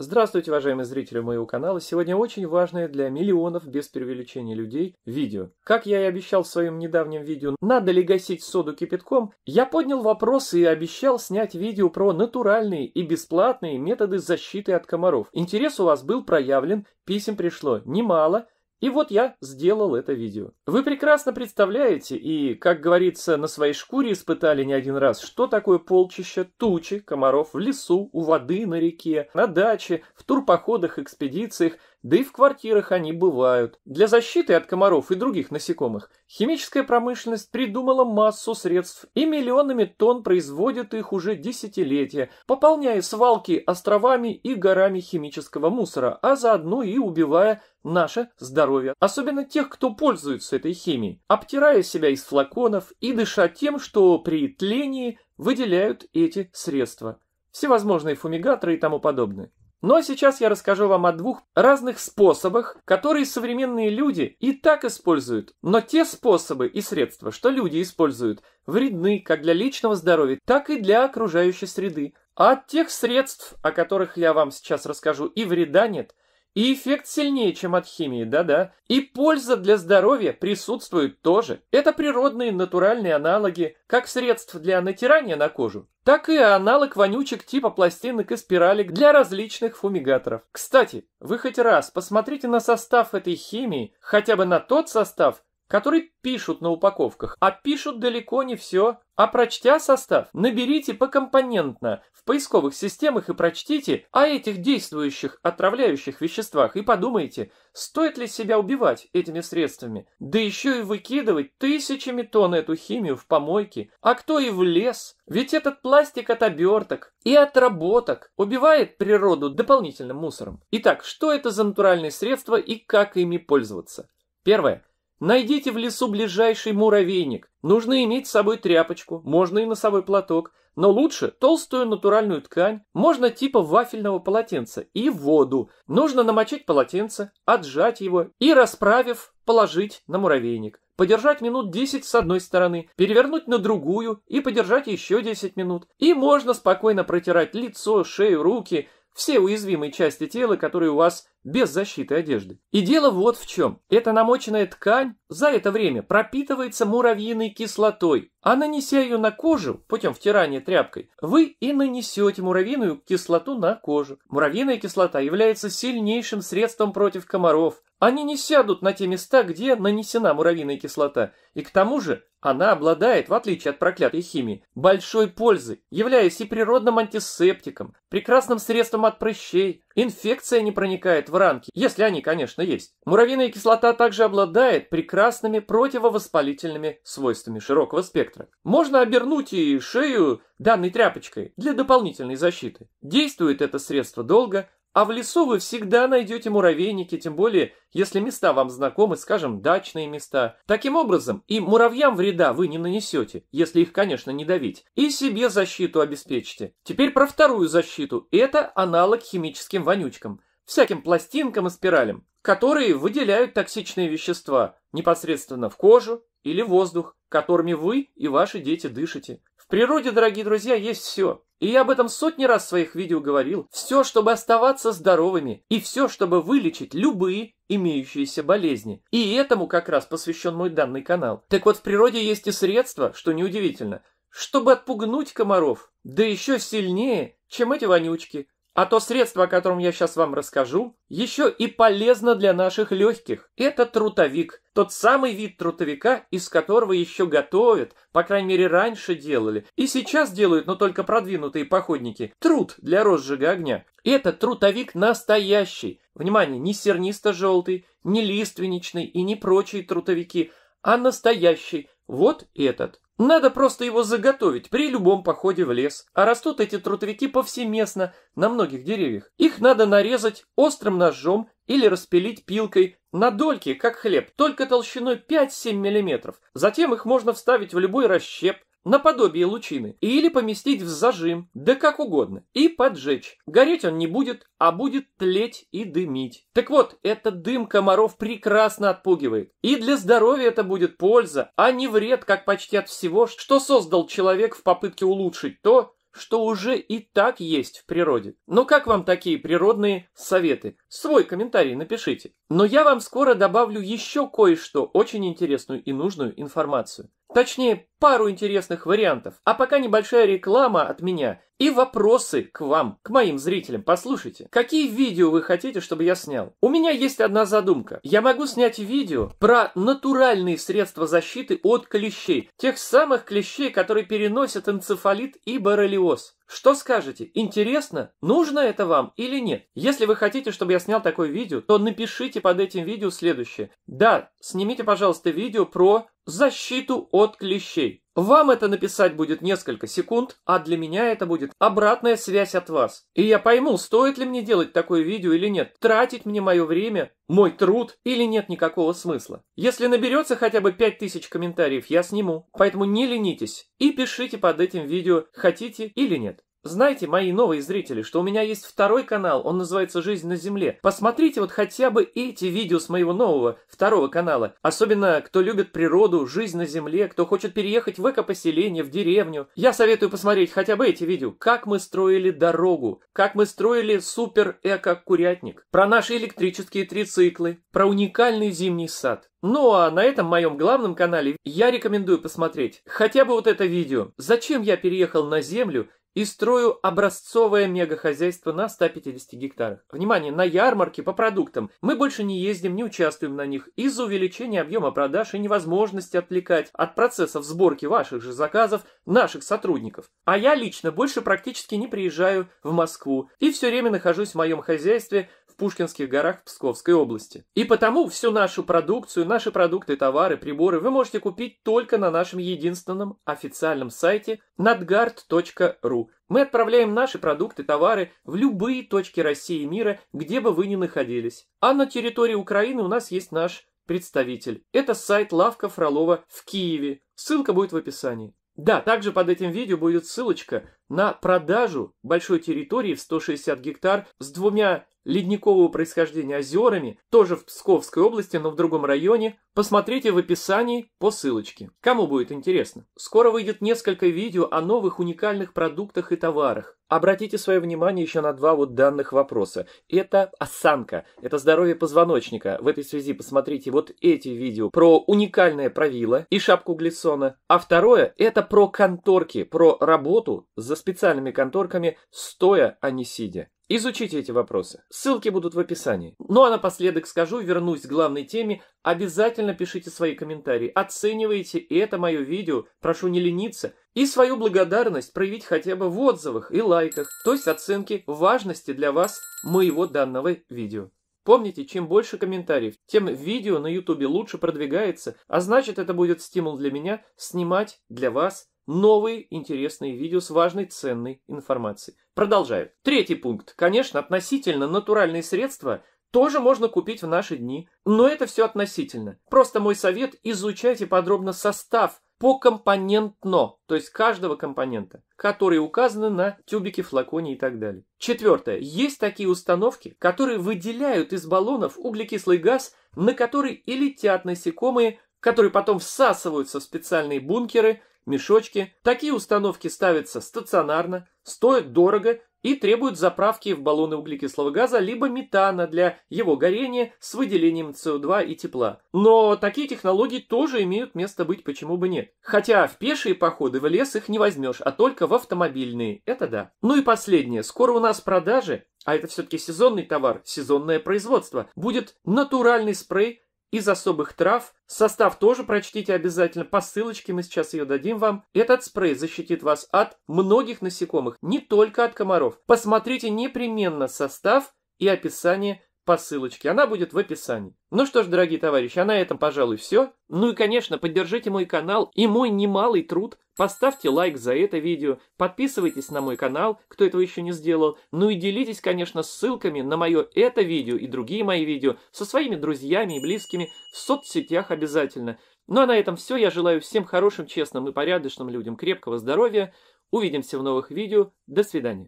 Здравствуйте, уважаемые зрители моего канала. Сегодня очень важное для миллионов, без преувеличения людей, видео. Как я и обещал в своем недавнем видео, надо ли гасить соду кипятком, я поднял вопрос и обещал снять видео про натуральные и бесплатные методы защиты от комаров. Интерес у вас был проявлен, писем пришло немало, и вот я сделал это видео. Вы прекрасно представляете и, как говорится, на своей шкуре испытали не один раз, что такое полчища, тучи, комаров в лесу, у воды, на реке, на даче, в турпоходах, экспедициях, да и в квартирах они бывают. Для защиты от комаров и других насекомых химическая промышленность придумала массу средств и миллионами тонн производит их уже десятилетия, пополняя свалки островами и горами химического мусора, а заодно и убивая наше здоровье, особенно тех, кто пользуется этой химией, обтирая себя из флаконов и дыша тем, что при тлении выделяют эти средства всевозможные фумигаторы и тому подобное. Но сейчас я расскажу вам о двух разных способах, которые современные люди и так используют. Но те способы и средства, что люди используют, вредны как для личного здоровья, так и для окружающей среды. А от тех средств, о которых я вам сейчас расскажу, и вреда нет – и эффект сильнее, чем от химии, да-да. И польза для здоровья присутствует тоже. Это природные натуральные аналоги как средств для натирания на кожу, так и аналог вонючек типа пластинок и спиралек для различных фумигаторов. Кстати, вы хоть раз посмотрите на состав этой химии, хотя бы на тот состав, которые пишут на упаковках, а пишут далеко не все. А прочтя состав, наберите покомпонентно в поисковых системах и прочтите о этих действующих отравляющих веществах и подумайте, стоит ли себя убивать этими средствами. Да еще и выкидывать тысячами тонн эту химию в помойки, а кто и в лес. Ведь этот пластик от оберток и отработок убивает природу дополнительным мусором. Итак, что это за натуральные средства и как ими пользоваться? Первое. Найдите в лесу ближайший муравейник. Нужно иметь с собой тряпочку, можно и носовой платок, но лучше толстую натуральную ткань, можно типа вафельного полотенца, и воду. Нужно намочить полотенце, отжать его и, расправив, положить на муравейник. Подержать минут 10 с одной стороны, перевернуть на другую и подержать еще 10 минут. И можно спокойно протирать лицо, шею, руки – все уязвимые части тела, которые у вас без защиты одежды. И дело вот в чем. Эта намоченная ткань за это время пропитывается муравьиной кислотой, а нанеся ее на кожу путем втирания тряпкой, вы и нанесете муравьиную кислоту на кожу. Муравьиная кислота является сильнейшим средством против комаров. Они не сядут на те места, где нанесена муравьиная кислота, и к тому же она обладает, в отличие от проклятой химии, большой пользой, являясь и природным антисептиком, прекрасным средством от прыщей. Инфекция не проникает в ранки, если они, конечно, есть. Муравьиная кислота также обладает прекрасными противовоспалительными свойствами широкого спектра. Можно обернуть и шею данной тряпочкой для дополнительной защиты. Действует это средство долго, а в лесу вы всегда найдете муравейники, тем более, если места вам знакомы, скажем, дачные места. Таким образом, и муравьям вреда вы не нанесете, если их, конечно, не давить. И себе защиту обеспечите. Теперь про вторую защиту. Это аналог химическим вонючкам. Всяким пластинкам и спиралям, которые выделяют токсичные вещества непосредственно в кожу или воздух, которыми вы и ваши дети дышите. В природе, дорогие друзья, есть все. И я об этом сотни раз в своих видео говорил. Все, чтобы оставаться здоровыми, и все, чтобы вылечить любые имеющиеся болезни. И этому как раз посвящен мой данный канал. Так вот, в природе есть и средства, что неудивительно, чтобы отпугнуть комаров, да еще сильнее, чем эти вонючки. А то средство, о котором я сейчас вам расскажу, еще и полезно для наших легких. Это трутовик, тот самый вид трутовика, из которого еще готовят, по крайней мере раньше делали, и сейчас делают, но только продвинутые походники, трут для розжига огня. Это трутовик настоящий. Внимание, не сернисто-желтый, не лиственничный и не прочие трутовики, а настоящий. Вот этот. Надо просто его заготовить при любом походе в лес. А растут эти трутовики повсеместно на многих деревьях. Их надо нарезать острым ножом или распилить пилкой на дольки, как хлеб, только толщиной 5-7 мм. Затем их можно вставить в любой расщеп, наподобие лучины, или поместить в зажим, да как угодно, и поджечь. Гореть он не будет, а будет тлеть и дымить. Так вот, этот дым комаров прекрасно отпугивает. И для здоровья это будет польза, а не вред, как почти от всего, что создал человек в попытке улучшить то, что уже и так есть в природе. Но как вам такие природные советы? Свой комментарий напишите. Но я вам скоро добавлю еще кое-что, очень интересную и нужную информацию. Точнее, пару интересных вариантов. А пока небольшая реклама от меня и вопросы к вам, к моим зрителям. Послушайте, какие видео вы хотите, чтобы я снял? У меня есть одна задумка. Я могу снять видео про натуральные средства защиты от клещей. Тех самых клещей, которые переносят энцефалит и боррелиоз. Что скажете? Интересно? Нужно это вам или нет? Если вы хотите, чтобы я снял такое видео, то напишите под этим видео следующее. Да, снимите, пожалуйста, видео про защиту от клещей. Вам это написать будет несколько секунд, а для меня это будет обратная связь от вас. И я пойму, стоит ли мне делать такое видео или нет, тратить мне мое время, мой труд или нет никакого смысла. Если наберется хотя бы 5000 комментариев, я сниму. Поэтому не ленитесь и пишите под этим видео, хотите или нет. Знаете, мои новые зрители, что у меня есть второй канал, он называется «Жизнь на Земле». Посмотрите вот хотя бы эти видео с моего нового, второго канала. Особенно, кто любит природу, жизнь на Земле, кто хочет переехать в экопоселение, в деревню. Я советую посмотреть хотя бы эти видео. Как мы строили дорогу, как мы строили супер-эко-курятник, про наши электрические трициклы, про уникальный зимний сад. Ну а на этом моем главном канале я рекомендую посмотреть хотя бы вот это видео. Зачем я переехал на Землю и строю образцовое мегахозяйство на 150 гектарах. Внимание, на ярмарке по продуктам мы больше не ездим, не участвуем на них из-за увеличения объема продаж и невозможности отвлекать от процессов сборки ваших же заказов наших сотрудников. А я лично больше практически не приезжаю в Москву и все время нахожусь в моем хозяйстве, Пушкинских горах Псковской области. И потому всю нашу продукцию, наши продукты, товары, приборы вы можете купить только на нашем единственном официальном сайте nadgard.ru. Мы отправляем наши продукты, товары в любые точки России и мира, где бы вы ни находились. А на территории Украины у нас есть наш представитель. Это сайт «Лавка Фролова» в Киеве. Ссылка будет в описании. Да, также под этим видео будет ссылочка на продажу большой территории в 160 гектар с двумя ледникового происхождения озерами, тоже в Псковской области, но в другом районе, посмотрите в описании по ссылочке. Кому будет интересно. Скоро выйдет несколько видео о новых уникальных продуктах и товарах. Обратите свое внимание еще на два вот данных вопроса. Это осанка, это здоровье позвоночника. В этой связи посмотрите вот эти видео про уникальное правило и шапку глиссона. А второе это про конторки, про работу за специальными конторками стоя, а не сидя. Изучите эти вопросы. Ссылки будут в описании. Ну а напоследок скажу, вернусь к главной теме. Обязательно пишите свои комментарии, оценивайте и это мое видео, прошу не лениться, и свою благодарность проявить хотя бы в отзывах и лайках, то есть оценке важности для вас моего данного видео. Помните, чем больше комментариев, тем видео на ютубе лучше продвигается, а значит это будет стимул для меня снимать для вас новые интересные видео с важной ценной информацией. Продолжаю. Третий пункт. Конечно, относительно натуральные средства тоже можно купить в наши дни, но это все относительно. Просто мой совет – изучайте подробно состав покомпонентно, то есть каждого компонента, которые указаны на тюбике, флаконе и так далее. Четвертое. Есть такие установки, которые выделяют из баллонов углекислый газ, на который и летят насекомые, которые потом всасываются в специальные бункеры, мешочки. Такие установки ставятся стационарно, стоят дорого и требуют заправки в баллоны углекислого газа либо метана для его горения с выделением СО2 и тепла. Но такие технологии тоже имеют место быть, почему бы нет. Хотя в пешие походы в лес их не возьмешь, а только в автомобильные, это да. Ну и последнее, скоро у нас продажи, а это все-таки сезонный товар, сезонное производство, будет натуральный спрей из особых трав. Состав тоже прочтите обязательно по ссылочке, мы сейчас ее дадим вам. Этот спрей защитит вас от многих насекомых, не только от комаров. Посмотрите непременно состав и описание по ссылочке. Она будет в описании. Ну что ж, дорогие товарищи, а на этом, пожалуй, все. Ну и, конечно, поддержите мой канал и мой немалый труд Поставьте лайк за это видео, подписывайтесь на мой канал, кто этого еще не сделал, ну и делитесь, конечно, ссылками на мое это видео и другие мои видео со своими друзьями и близкими в соцсетях обязательно. Ну а на этом все. Я желаю всем хорошим, честным и порядочным людям крепкого здоровья. Увидимся в новых видео. До свидания.